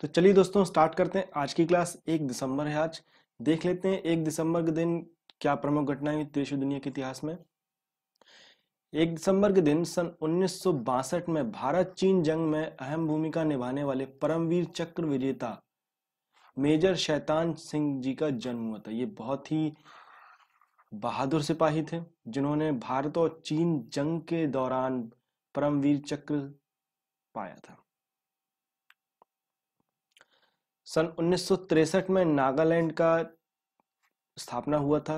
तो चलिए दोस्तों स्टार्ट करते हैं आज की क्लास एक दिसंबर है आज देख लेते हैं एक दिसंबर के दिन क्या प्रमुख घटनाएं हुई देश दुनिया के इतिहास में एक दिसंबर के दिन सन उन्नीस में भारत चीन जंग में अहम भूमिका निभाने वाले परमवीर चक्र विजेता मेजर शैतान सिंह जी का जन्म हुआ था ये बहुत ही बहादुर सिपाही थे जिन्होंने भारत और चीन जंग के दौरान परमवीर चक्र पाया था सन उन्नीस में नागालैंड का स्थापना हुआ था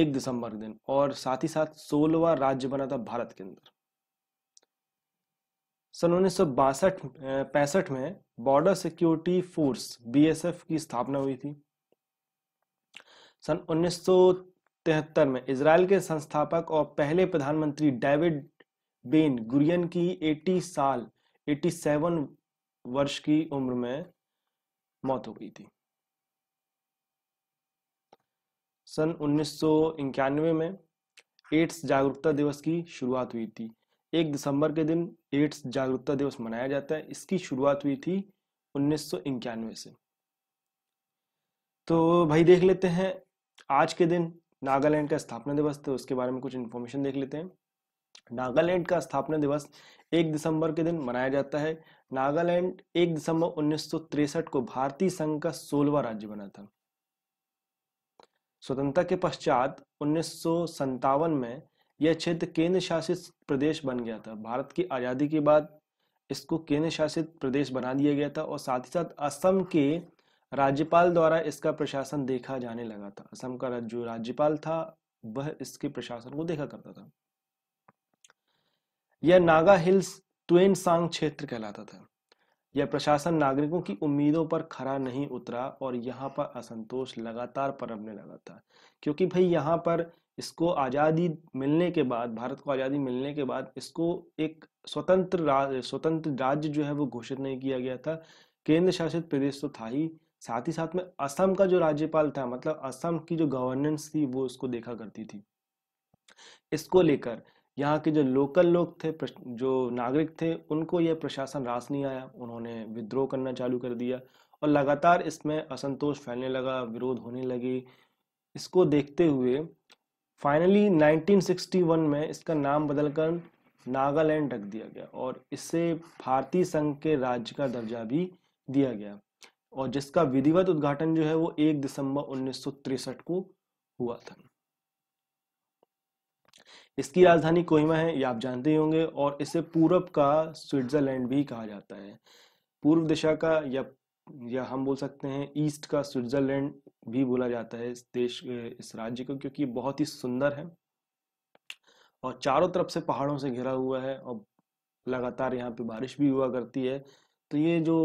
एक दिसंबर के दिन और साथ ही साथ सोलहवा राज्य बना था भारत के अंदर सन उन्नीस पैंसठ में बॉर्डर सिक्योरिटी फोर्स बीएसएफ की स्थापना हुई थी सन उन्नीस में इसराइल के संस्थापक और पहले प्रधानमंत्री डेविड बेन गुरियन की 80 साल 87 वर्ष की उम्र में मौत हो गई थी सन उन्नीस में एड्स जागरूकता दिवस की शुरुआत हुई थी एक दिसंबर के दिन एड्स जागरूकता दिवस मनाया जाता है इसकी शुरुआत हुई थी उन्नीस से तो भाई देख लेते हैं आज के दिन नागालैंड का स्थापना दिवस तो उसके बारे में कुछ इन्फॉर्मेशन देख लेते हैं नागालैंड का स्थापना दिवस एक दिसंबर के दिन मनाया जाता है नागालैंड एक दिसंबर उन्नीस को भारतीय संघ का सोलवा राज्य बना था स्वतंत्रता के पश्चात उन्नीस में यह क्षेत्र केंद्र शासित प्रदेश बन गया था भारत की आज़ादी के बाद इसको केंद्र शासित प्रदेश बना दिया गया था और साथ ही साथ असम के राज्यपाल द्वारा इसका प्रशासन देखा जाने लगा था असम का जो राज्यपाल था वह इसके प्रशासन को देखा करता था यह नागा हिल्स ट्वेन सांग क्षेत्र कहलाता था यह प्रशासन नागरिकों की उम्मीदों पर खरा नहीं उतरा और यहाँ पर असंतोष लगातार परमने लगा था क्योंकि भाई यहाँ पर इसको आज़ादी मिलने के बाद भारत को आज़ादी मिलने के बाद इसको एक स्वतंत्र राज स्वतंत्र राज्य जो है वो घोषित नहीं किया गया था केंद्र शासित प्रदेश तो था ही साथ ही साथ में असम का जो राज्यपाल था मतलब असम की जो गवर्नेंस थी वो उसको देखा करती थी इसको लेकर यहाँ के जो लोकल लोग थे जो नागरिक थे उनको यह प्रशासन रास नहीं आया उन्होंने विद्रोह करना चालू कर दिया और लगातार इसमें असंतोष फैलने लगा विरोध होने लगी इसको देखते हुए फाइनली 1961 में इसका नाम बदलकर नागालैंड रख दिया गया और इसे भारतीय संघ के राज्य का दर्जा भी दिया गया और जिसका विधिवत उद्घाटन जो है वो 1 दिसंबर 1963 को हुआ था इसकी राजधानी कोहिमा है ये आप जानते ही होंगे और इसे पूरब का स्विट्जरलैंड भी कहा जाता है पूर्व दिशा का या या हम बोल सकते हैं ईस्ट का स्विट्जरलैंड भी बोला जाता है इस देश इस राज्य को क्योंकि बहुत ही सुंदर है और चारों तरफ से पहाड़ों से घिरा हुआ है और लगातार यहाँ पे बारिश भी हुआ करती है तो ये जो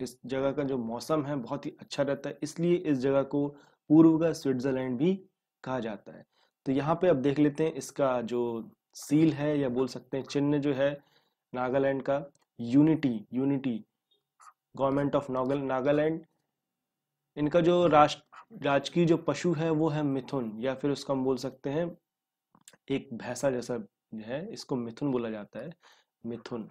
इस जगह का जो मौसम है बहुत ही अच्छा रहता है इसलिए इस जगह को पूर्व का स्विट्जरलैंड भी कहा जाता है तो यहाँ पे अब देख लेते हैं इसका जो सील है या बोल सकते हैं चिन्ह जो है नागालैंड का यूनिटी यूनिटी गवर्नमेंट ऑफ नागल नागालैंड इनका जो राष्ट्र राजकीय जो पशु है वो है मिथुन या फिर उसको हम बोल सकते हैं एक भैंसा जैसा है इसको मिथुन बोला जाता है मिथुन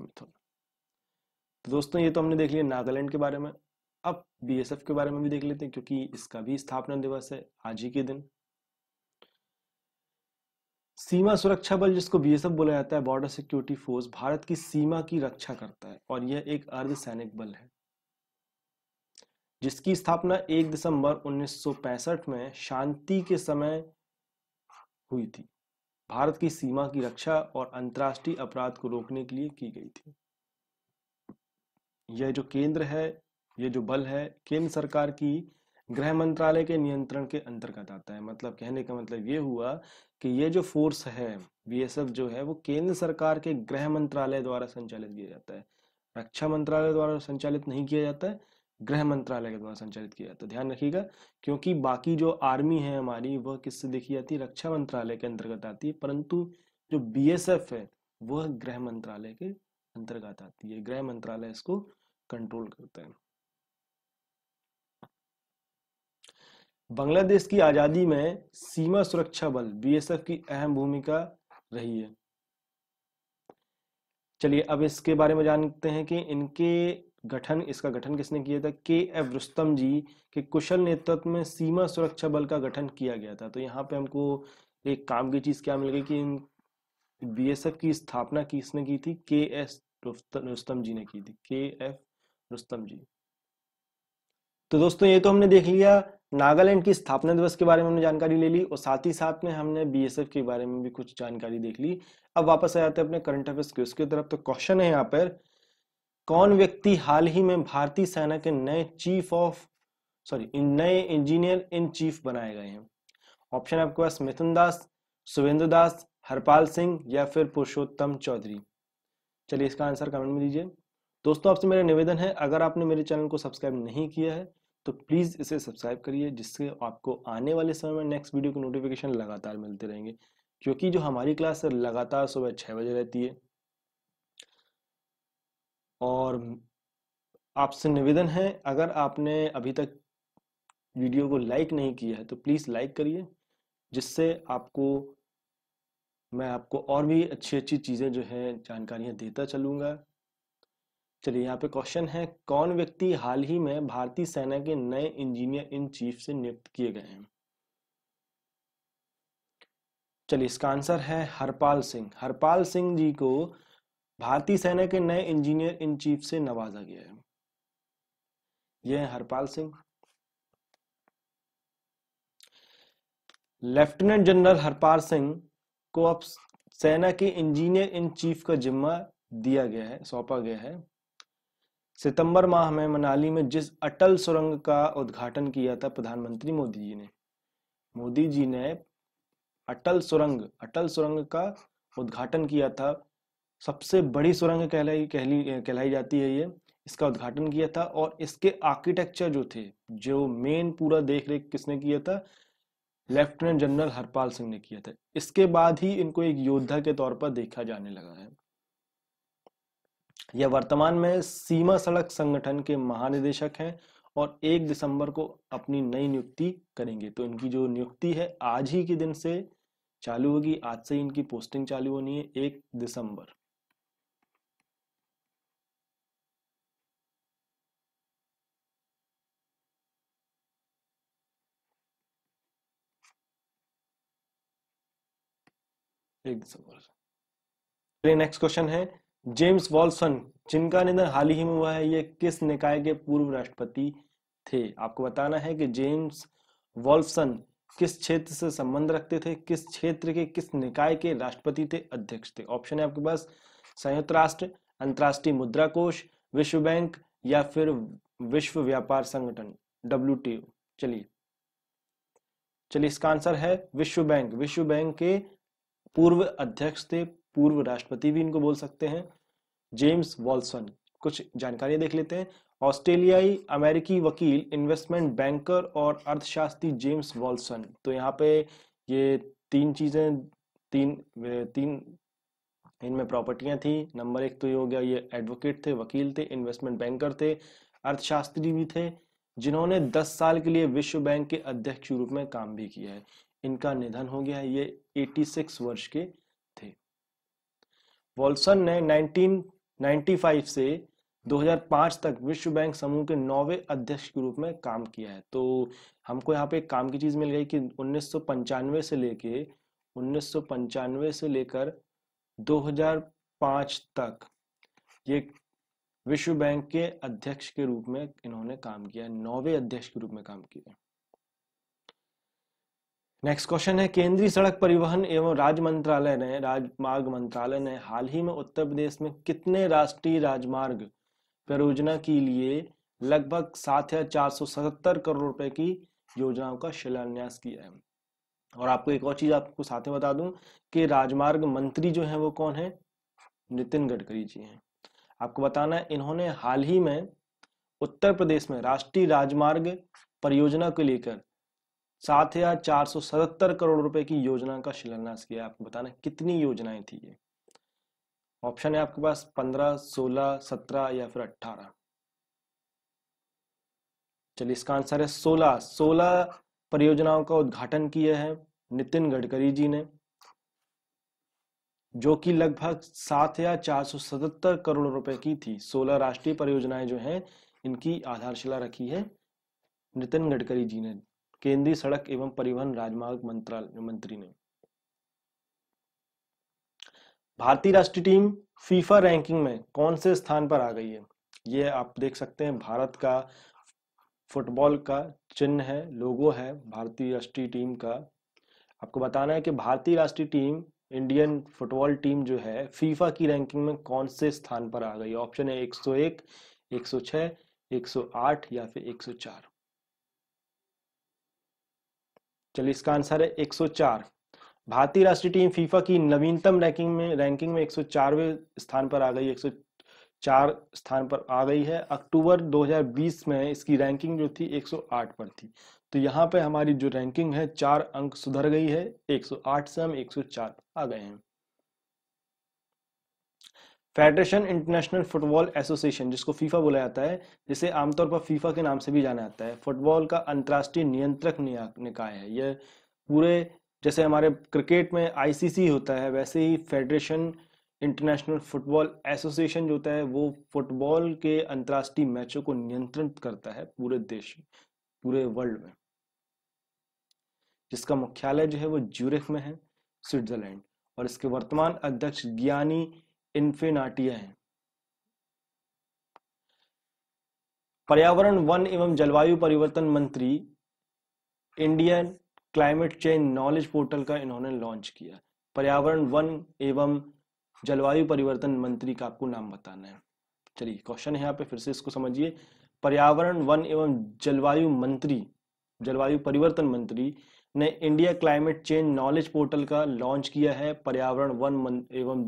मिथुन तो दोस्तों ये तो हमने देख लिया नागालैंड के बारे में अब बीएसएफ के बारे में भी देख लेते हैं क्योंकि इसका भी स्थापना दिवस है आज ही के दिन सीमा सुरक्षा बल जिसको बीएसएफ बोला जाता है बॉर्डर सिक्योरिटी फोर्स भारत की सीमा की रक्षा करता है और यह एक अर्ध सैनिक बल है जिसकी स्थापना 1 दिसंबर 1965 में शांति के समय हुई थी भारत की सीमा की रक्षा और अंतर्राष्ट्रीय अपराध को रोकने के लिए की गई थी यह जो केंद्र है ये जो बल है केंद्र सरकार की गृह मंत्रालय के नियंत्रण के अंतर्गत आता है मतलब कहने का मतलब ये हुआ कि ये जो फोर्स है बीएसएफ जो है वो केंद्र सरकार के गृह मंत्रालय द्वारा संचालित किया जाता है रक्षा मंत्रालय द्वारा संचालित नहीं किया जाता है गृह मंत्रालय के द्वारा संचालित किया जाता है ध्यान रखिएगा क्योंकि बाकी जो आर्मी है हमारी वह किससे देखी जाती है रक्षा मंत्रालय के अंतर्गत आती है परंतु जो बी है वह गृह मंत्रालय के अंतर्गत आती है गृह मंत्रालय इसको कंट्रोल करता है बांग्लादेश की आज़ादी में सीमा सुरक्षा बल बीएसएफ की अहम भूमिका रही है चलिए अब इसके बारे में जानते हैं कि इनके गठन इसका गठन किसने किया था के एफ रुस्तम जी के कुशल नेतृत्व में सीमा सुरक्षा बल का गठन किया गया था तो यहाँ पे हमको एक काम की चीज़ क्या मिल गई कि इन बीएसएफ की स्थापना किसने की थी के एस रुस्तम जी ने की थी के एफ रुस्तम जी तो दोस्तों ये तो हमने देख लिया नागालैंड की स्थापना दिवस के बारे में हमने जानकारी ले ली और साथ ही साथ में हमने बीएसएफ के बारे में भी कुछ जानकारी देख ली अब वापस आ जाते हैं अपने करंट अफेयर्स के उसकी तरफ तो क्वेश्चन है यहाँ पर कौन व्यक्ति हाल ही में भारतीय सेना के नए चीफ ऑफ सॉरी नए इंजीनियर इन चीफ बनाए गए हैं ऑप्शन आपके पास मिथुन दास सुवेंद्र दास हरपाल सिंह या फिर पुरुषोत्तम चौधरी चलिए इसका आंसर कमेंट में दीजिए दोस्तों आपसे मेरा निवेदन है अगर आपने मेरे चैनल को सब्सक्राइब नहीं किया है तो प्लीज़ इसे सब्सक्राइब करिए जिससे आपको आने वाले समय में नेक्स्ट वीडियो के नोटिफिकेशन लगातार मिलते रहेंगे क्योंकि जो हमारी क्लास लगातार सुबह छः बजे रहती है और आपसे निवेदन है अगर आपने अभी तक वीडियो को लाइक नहीं किया है तो प्लीज़ लाइक करिए जिससे आपको मैं आपको और भी अच्छी अच्छी चीज़ें जो है जानकारियाँ देता चलूँगा चलिए यहाँ पे क्वेश्चन है कौन व्यक्ति हाल ही में भारतीय सेना के नए इंजीनियर इन चीफ से नियुक्त किए गए हैं चलिए इसका आंसर है हरपाल सिंह हरपाल सिंह जी को भारतीय सेना के नए इंजीनियर इन चीफ से नवाजा गया है यह है हरपाल सिंह लेफ्टिनेंट जनरल हरपाल सिंह को अब सेना के इंजीनियर इन चीफ का जिम्मा दिया गया है सौंपा गया है सितंबर माह में मनाली में जिस अटल सुरंग का उद्घाटन किया था प्रधानमंत्री मोदी जी ने मोदी जी ने अटल सुरंग अटल सुरंग का उद्घाटन किया था सबसे बड़ी सुरंग कहलाई कहली कहलाई जाती है ये इसका उद्घाटन किया था और इसके आर्किटेक्चर जो थे जो मेन पूरा देख रेख किसने किया था लेफ्टिनेंट जनरल हरपाल सिंह ने किया था इसके बाद ही इनको एक योद्धा के तौर पर देखा जाने लगा है यह वर्तमान में सीमा सड़क संगठन के महानिदेशक हैं और एक दिसंबर को अपनी नई नियुक्ति करेंगे तो इनकी जो नियुक्ति है आज ही के दिन से चालू होगी आज से इनकी पोस्टिंग चालू होनी है एक दिसंबर एक दिसंबर नेक्स्ट क्वेश्चन है जेम्स वॉल्सन जिनका निधन हाल ही में हुआ है ये किस निकाय के पूर्व राष्ट्रपति थे आपको बताना है कि जेम्स वॉल्सन किस क्षेत्र से संबंध रखते थे किस क्षेत्र के किस निकाय के राष्ट्रपति थे अध्यक्ष थे ऑप्शन है आपके पास संयुक्त राष्ट्र अंतर्राष्ट्रीय मुद्रा कोष विश्व बैंक या फिर विश्व व्यापार संगठन डब्ल्यू चलिए चलिए इसका आंसर है विश्व बैंक विश्व बैंक के पूर्व अध्यक्ष थे पूर्व राष्ट्रपति भी इनको बोल सकते हैं जेम्स वॉल्सन कुछ जानकारी देख लेते हैं ऑस्ट्रेलियाई अमेरिकी वकील इन्वेस्टमेंट बैंकर और अर्थशास्त्री जेम्स वॉल्सन तो यहाँ पे ये तीन चीज़ें तीन तीन इनमें प्रॉपर्टियां थी नंबर एक तो ये हो गया ये एडवोकेट थे वकील थे इन्वेस्टमेंट बैंकर थे अर्थशास्त्री भी थे जिन्होंने 10 साल के लिए विश्व बैंक के अध्यक्ष के रूप में काम भी किया है इनका निधन हो गया है ये 86 वर्ष के वॉल्सन ने 1995 से 2005 तक विश्व बैंक समूह के नौवे अध्यक्ष के रूप में काम किया है तो हमको यहाँ पे एक काम की चीज़ मिल गई कि उन्नीस से लेके उन्नीस से लेकर 2005 तक ये विश्व बैंक के अध्यक्ष के रूप में इन्होंने काम किया नौवे अध्यक्ष के रूप में काम किया नेक्स्ट क्वेश्चन है केंद्रीय सड़क परिवहन एवं राज्य मंत्रालय ने राजमार्ग मंत्रालय ने हाल ही में उत्तर प्रदेश में कितने राष्ट्रीय राजमार्ग परियोजना के लिए लगभग सात हजार चार सौ सतहत्तर करोड़ रुपए की योजनाओं का शिलान्यास किया है और आपको एक और चीज आपको साथ में बता दूं कि राजमार्ग मंत्री जो है वो कौन है नितिन गडकरी जी हैं आपको बताना है इन्होंने हाल ही में उत्तर प्रदेश में राष्ट्रीय राजमार्ग परियोजना को लेकर सात हजार चार सौ सतहत्तर करोड़ रुपए की योजना का शिलान्यास किया आपको बताना कितनी योजनाएं थी ये ऑप्शन है आपके पास पंद्रह सोलह सत्रह या फिर अट्ठारह चलिए इसका आंसर है सोलह सोलह परियोजनाओं का उद्घाटन किया है नितिन गडकरी जी ने जो कि लगभग सात हजार चार सौ सतहत्तर करोड़ रुपए की थी सोलह राष्ट्रीय परियोजनाएं जो हैं इनकी आधारशिला रखी है नितिन गडकरी जी ने केंद्रीय सड़क एवं परिवहन राजमार्ग मंत्रालय मंत्री ने भारतीय राष्ट्रीय टीम फीफा रैंकिंग में कौन से स्थान पर आ गई है ये आप देख सकते हैं भारत का फुटबॉल का चिन्ह है लोगो है भारतीय राष्ट्रीय टीम का आपको बताना है कि भारतीय राष्ट्रीय टीम इंडियन फुटबॉल टीम जो है फीफा की रैंकिंग में कौन से स्थान पर आ गई ऑप्शन है 101, 106, 108 या फिर 104 चलिए इसका आंसर है 104 भारतीय राष्ट्रीय टीम फीफा की नवीनतम रैंकिंग में रैंकिंग में 104वें स्थान पर आ गई 104 स्थान पर आ गई है अक्टूबर 2020 में इसकी रैंकिंग जो थी 108 पर थी तो यहाँ पे हमारी जो रैंकिंग है चार अंक सुधर गई है 108 से हम 104 आ गए हैं फेडरेशन इंटरनेशनल फुटबॉल एसोसिएशन जिसको फीफा बोला जाता है जिसे आमतौर पर फीफा के नाम से भी जाना जाता है फुटबॉल का अंतर्राष्ट्रीय नियंत्रक निकाय है यह पूरे जैसे हमारे क्रिकेट में आईसीसी होता है वैसे ही फेडरेशन इंटरनेशनल फुटबॉल एसोसिएशन जो होता है वो फुटबॉल के अंतर्राष्ट्रीय मैचों को नियंत्रित करता है पूरे देश पूरे वर्ल्ड में जिसका मुख्यालय जो है वो ज्यूरिख में है स्विट्जरलैंड और इसके वर्तमान अध्यक्ष ज्ञानी इन्फिनाटिया है पर्यावरण वन एवं जलवायु परिवर्तन मंत्री Indian climate change knowledge portal का इन्होंने लॉन्च किया पर्यावरण वन एवं जलवायु परिवर्तन मंत्री का आपको नाम बताना है चलिए क्वेश्चन है यहाँ पे फिर से इसको समझिए पर्यावरण वन एवं जलवायु मंत्री जलवायु परिवर्तन मंत्री ने India climate change knowledge portal का लॉन्च किया है पर्यावरण वन एवं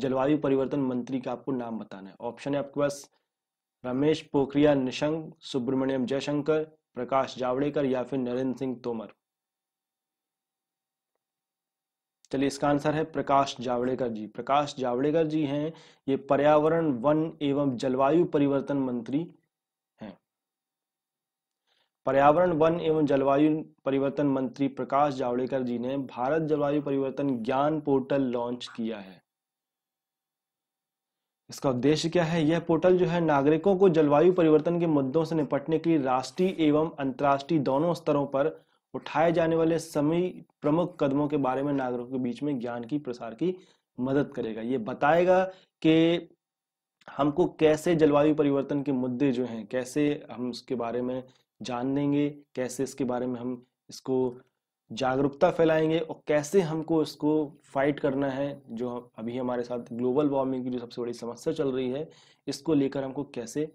जलवायु परिवर्तन मंत्री का आपको नाम बताना है ऑप्शन है आपके पास रमेश पोखरियाल निशंक सुब्रमण्यम जयशंकर प्रकाश जावड़ेकर या फिर नरेंद्र सिंह तोमर चलिए इसका आंसर है प्रकाश जावड़ेकर जी प्रकाश जावड़ेकर जी हैं ये पर्यावरण वन एवं जलवायु परिवर्तन मंत्री हैं पर्यावरण वन एवं जलवायु परिवर्तन मंत्री प्रकाश जावड़ेकर जी ने भारत जलवायु परिवर्तन ज्ञान पोर्टल लॉन्च किया है इसका उद्देश्य क्या है यह पोर्टल जो है नागरिकों को जलवायु परिवर्तन के मुद्दों से निपटने के लिए राष्ट्रीय एवं अंतर्राष्ट्रीय दोनों स्तरों पर उठाए जाने वाले सभी प्रमुख कदमों के बारे में नागरिकों के बीच में ज्ञान की प्रसार की मदद करेगा ये बताएगा कि हमको कैसे जलवायु परिवर्तन के मुद्दे जो हैं कैसे हम उसके बारे में जान लेंगे कैसे इसके बारे में हम इसको जागरूकता फैलाएंगे और कैसे हमको इसको फाइट करना है जो अभी हमारे साथ ग्लोबल वार्मिंग की जो सबसे बड़ी समस्या चल रही है इसको लेकर हमको कैसे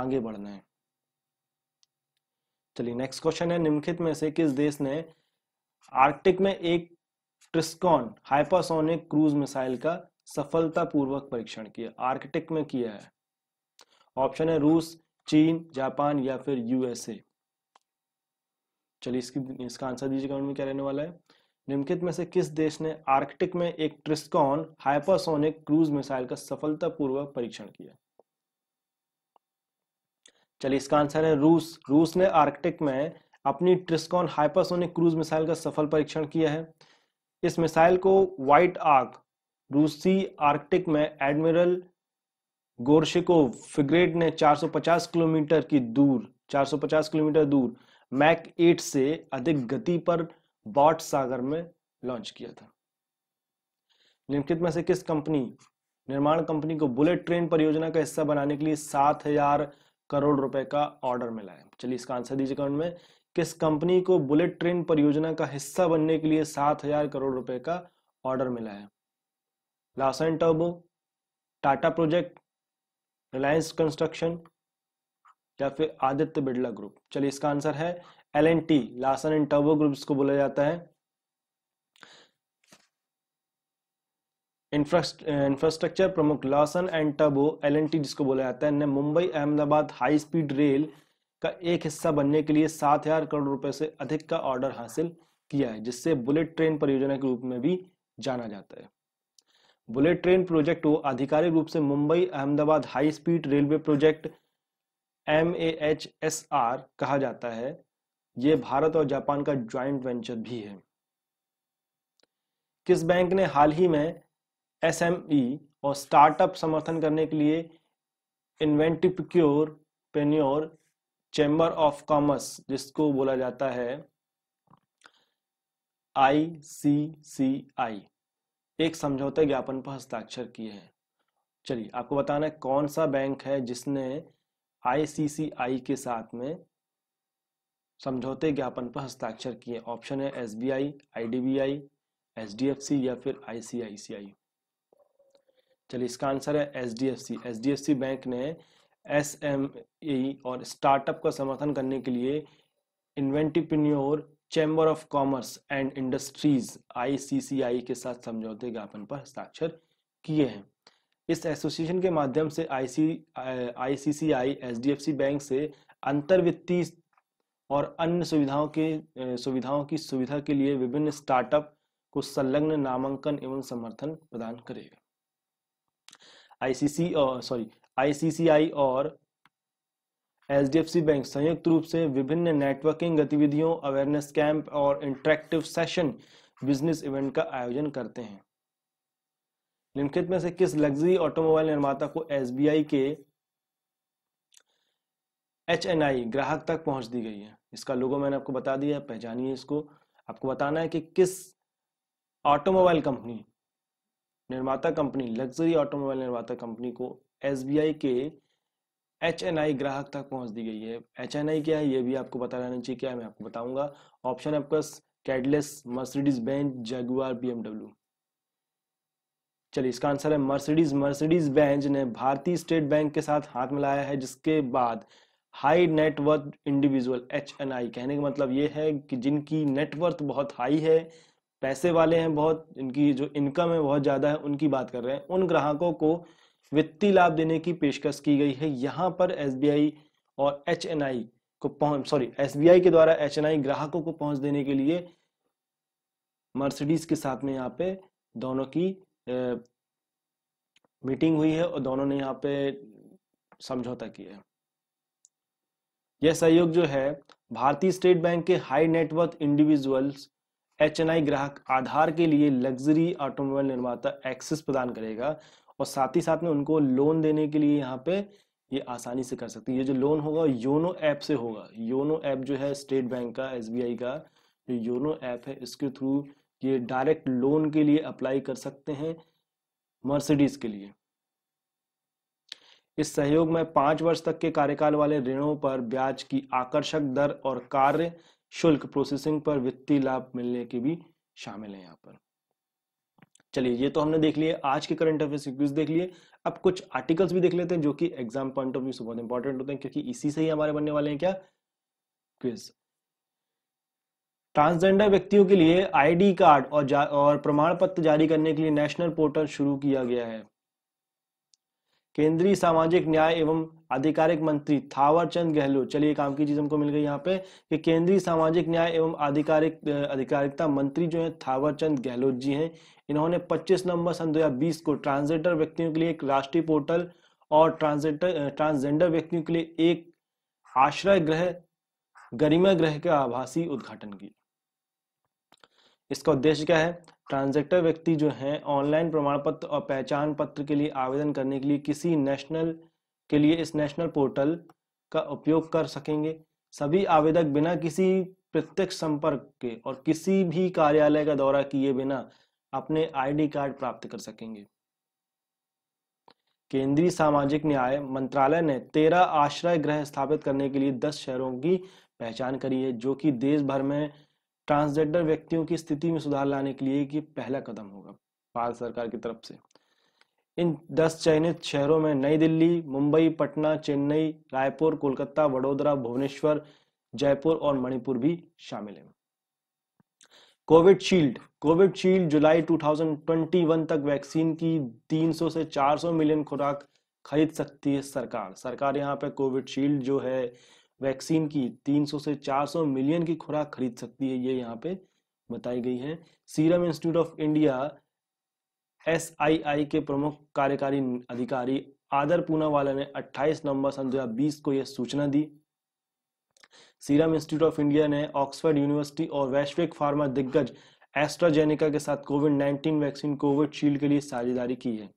आगे बढ़ना है चलिए नेक्स्ट क्वेश्चन है निम्नलिखित में से किस देश ने आर्कटिक में एक ट्रिस्कॉन हाइपासोनिक क्रूज मिसाइल का सफलतापूर्वक परीक्षण किया आर्कटिक में किया है ऑप्शन है रूस चीन जापान या फिर यूएसए चलिए इसकी इसका आंसर दीजिएगा उनमें क्या रहने वाला है निम्नलिखित में से किस देश ने आर्कटिक में एक ट्रिस्कॉन हाइपरसोनिक क्रूज मिसाइल का सफलतापूर्वक परीक्षण किया चलिए इसका आंसर है रूस रूस ने आर्कटिक में अपनी ट्रिस्कॉन हाइपरसोनिक क्रूज मिसाइल का सफल परीक्षण किया है इस मिसाइल को व्हाइट आर्क रूसी आर्कटिक में एडमिरल गोरशिकोव फिग्रेड ने 450 किलोमीटर की दूर 450 किलोमीटर दूर मैक 8 से अधिक गति पर बॉट सागर में लॉन्च किया था निम्नलिखित में से किस कंपनी निर्माण कंपनी को बुलेट ट्रेन परियोजना का हिस्सा बनाने के लिए सात हजार करोड़ रुपए का ऑर्डर मिला है चलिए इसका आंसर दीजिए कमेंट में किस कंपनी को बुलेट ट्रेन परियोजना का हिस्सा बनने के लिए सात हजार करोड़ रुपए का ऑर्डर मिला है लासन टर्बो टाटा प्रोजेक्ट रिलायंस कंस्ट्रक्शन या फिर आदित्य बिड़ला ग्रुप चलिए इसका आंसर है L N T Larsen and टर्बो ग्रुप को बोला जाता है इंफ्रास्ट्रक्चर प्रमुख लासन एंड टर्बो एल एन टी जिसको बोला जाता है ने Mumbai Ahmedabad high speed rail का एक हिस्सा बनने के लिए सात हजार करोड़ रुपए से अधिक का ऑर्डर हासिल किया है जिससे बुलेट ट्रेन परियोजना के रूप में भी जाना जाता है बुलेट ट्रेन प्रोजेक्ट वो आधिकारिक रूप से Mumbai Ahmedabad high speed railway project M A H S R कहा जाता है ये भारत और जापान का ज्वाइंट वेंचर भी है किस बैंक ने हाल ही में एस एम ई और स्टार्टअप समर्थन करने के लिए इन्वेंटिप्योर पेन्योर चैम्बर ऑफ कॉमर्स जिसको बोला जाता है आई सी सी आई एक समझौते ज्ञापन पर हस्ताक्षर किए हैं चलिए आपको बताना है कौन सा बैंक है जिसने आईसीसीआई के साथ में समझौते ज्ञापन पर हस्ताक्षर किए ऑप्शन है S B I I D B I H D F C या फिर आईसीआईसीआई चलिए इसका आंसर है H D F C D F C bank ने एस एम ई और स्टार्टअप का समर्थन करने के लिए इन्वेंटिप्रिन्योर chamber of commerce and industries ICCI के साथ समझौते ज्ञापन पर हस्ताक्षर किए हैं इस एसोसिएशन के माध्यम से आईसी आईसीसीआई बैंक से अंतर और अन्य सुविधाओं के सुविधाओं की सुविधा के लिए विभिन्न स्टार्टअप को संलग्न नामांकन एवं समर्थन प्रदान करेगा आईसीसी सॉरी आईसीसीआई और एच बैंक संयुक्त रूप से विभिन्न नेटवर्किंग गतिविधियों अवेयरनेस कैंप और इंटरेक्टिव सेशन बिजनेस इवेंट का आयोजन करते हैं निम्नलिखित में से किस लग्जरी ऑटोमोबाइल निर्माता को एस के एच ग्राहक तक पहुंच दी गई है इसका लोगो मैंने आपको बता दिया है पहचानिए इसको आपको बताना है कि किस ऑटोमोबाइल कंपनी निर्माता कंपनी लग्जरी ऑटोमोबाइल निर्माता कंपनी को S K H N I ग्राहक तक पहुंच दी गई है एच एन आई क्या है ये भी आपको बता रहना चाहिए क्या मैं आपको बताऊंगा ऑप्शन है आपका Cadillac Mercedes Benz Jaguar B M W चलिए इसका आंसर है मर्सिडीज मर्सिडीज बैंक ने भारतीय स्टेट बैंक के साथ हाथ मिलाया है जिसके बाद high net worth individual H N I कहने का मतलब ये है कि जिनकी नेटवर्थ बहुत हाई है पैसे वाले हैं बहुत इनकी जो इनकम है बहुत ज़्यादा है उनकी बात कर रहे हैं उन ग्राहकों को वित्तीय लाभ देने की पेशकश की गई है यहाँ पर एस और एच को पहुंच सॉरी एस के द्वारा एच ग्राहकों को पहुंच देने के लिए मर्सिडीज के साथ में यहाँ पे दोनों की मीटिंग हुई है और दोनों ने यहाँ पे समझौता किया है यह सहयोग जो है भारतीय स्टेट बैंक के हाई नेटवर्थ इंडिविजुअल्स एच ग्राहक आधार के लिए लग्जरी ऑटोमोबाइल निर्माता एक्सेस प्रदान करेगा और साथ ही साथ में उनको लोन देने के लिए यहाँ पे ये आसानी से कर सकती है ये जो लोन होगा योनो ऐप से होगा योनो ऐप जो है स्टेट बैंक का एसबीआई का जो योनो ऐप है इसके थ्रू ये डायरेक्ट लोन के लिए अप्लाई कर सकते हैं मर्सिडीज के लिए इस सहयोग में पांच वर्ष तक के कार्यकाल वाले ऋणों पर ब्याज की आकर्षक दर और कार्य शुल्क प्रोसेसिंग पर वित्तीय लाभ मिलने के भी शामिल है यहाँ पर चलिए ये तो हमने देख लिए आज के करंट अफेयर्स क्विज देख लिए अब कुछ आर्टिकल्स भी देख लेते हैं जो कि एग्जाम पॉइंट ऑफ व्यू से बहुत इंपॉर्टेंट होते हैं क्योंकि इसी से ही हमारे बनने वाले हैं क्या क्विज ट्रांसजेंडर व्यक्तियों के लिए आईडी कार्ड और और प्रमाण पत्र जारी करने के लिए नेशनल पोर्टल शुरू किया गया है केंद्रीय सामाजिक न्याय एवं आधिकारिक मंत्री थावरचंद गहलोत चलिए काम की चीज हमको मिल गई यहाँ पे कि केंद्रीय सामाजिक न्याय एवं आधिकारिक आधिकारिकता मंत्री जो है थावरचंद गहलोत जी हैं इन्होंने 25 नवंबर सन 2020 को ट्रांसजेंडर व्यक्तियों के लिए एक राष्ट्रीय पोर्टल और ट्रांसजेंडर ट्रांसजेंडर व्यक्तियों के लिए एक आश्रय ग्रह गरिमा ग्रह का आभासी उद्घाटन किया इसका उद्देश्य क्या है ट्रांजेक्टर व्यक्ति जो है ऑनलाइन प्रमाण पत्र और पहचान पत्र के लिए आवेदन करने के लिए किसी नेशनल के लिए इस नेशनल पोर्टल का उपयोग कर सकेंगे सभी आवेदक बिना किसी प्रत्यक्ष संपर्क के और किसी भी कार्यालय का दौरा किए बिना अपने आईडी कार्ड प्राप्त कर सकेंगे केंद्रीय सामाजिक न्याय मंत्रालय ने तेरह आश्रय गृह स्थापित करने के लिए दस शहरों की पहचान करी है जो कि देश भर में ट्रांसजेंडर व्यक्तियों की स्थिति में सुधार लाने के लिए ये पहला कदम होगा भारत सरकार की तरफ से इन दस चयनित शहरों में नई दिल्ली मुंबई पटना चेन्नई रायपुर कोलकाता वडोदरा भुवनेश्वर जयपुर और मणिपुर भी शामिल हैं कोविड शील्ड कोविड शील्ड जुलाई 2021 तक वैक्सीन की 300 से 400 मिलियन खुराक खरीद सकती है सरकार सरकार यहाँ पे कोविड शील्ड जो है वैक्सीन की 300 से 400 मिलियन की खुराक खरीद सकती है ये यहाँ पे बताई गई है serum institute of India S के प्रमुख कार्यकारी अधिकारी आदर पूनावाला ने 28 नवंबर सन 2020 को यह सूचना दी सीरम इंस्टीट्यूट ऑफ इंडिया ने ऑक्सफर्ड यूनिवर्सिटी और वैश्विक फार्मा दिग्गज एस्ट्राजेनिका के साथ कोविड 19 वैक्सीन कोविशील्ड के लिए साझेदारी की है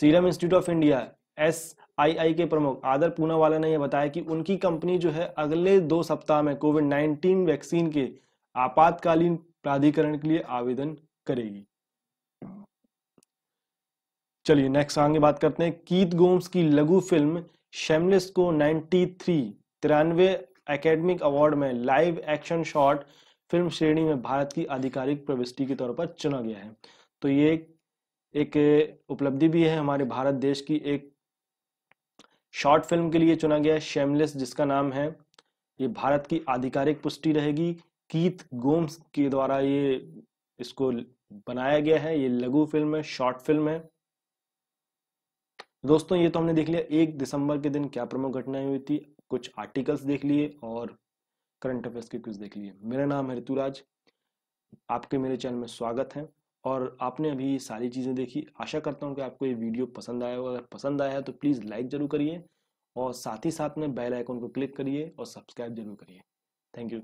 serum institute of India S I I प्रमुख आदर पूनावाला ने यह बताया कि उनकी कंपनी जो है अगले दो सप्ताह में कोविड नाइन्टीन वैक्सीन के आपातकालीन प्राधिकरण के लिए आवेदन करेगी चलिए नेक्स्ट आगे बात करते हैं कीत गोम्स की लघु फिल्म शेमलेस को 93 तिरानवे अकेडमिक अवार्ड में लाइव एक्शन शॉर्ट फिल्म श्रेणी में भारत की आधिकारिक प्रविष्टि के तौर पर चुना गया है तो ये एक उपलब्धि भी है हमारे भारत देश की एक शॉर्ट फिल्म के लिए चुना गया शेमलेस जिसका नाम है ये भारत की आधिकारिक पुष्टि रहेगी कीत गोम्स के द्वारा ये इसको बनाया गया है ये लघु फिल्म है शॉर्ट फिल्म है दोस्तों ये तो हमने देख लिया एक दिसंबर के दिन क्या प्रमुख घटनाएं हुई थी कुछ आर्टिकल्स देख लिए और करंट अफेयर्स के कुछ देख लिए मेरा नाम है ऋतुराज आपके मेरे चैनल में स्वागत है और आपने अभी सारी चीज़ें देखी आशा करता हूँ कि आपको ये वीडियो पसंद आया होगा अगर पसंद आया है तो प्लीज़ लाइक ज़रूर करिए और साथ ही साथ में बेल आइकन को क्लिक करिए और सब्सक्राइब जरूर करिए थैंक यू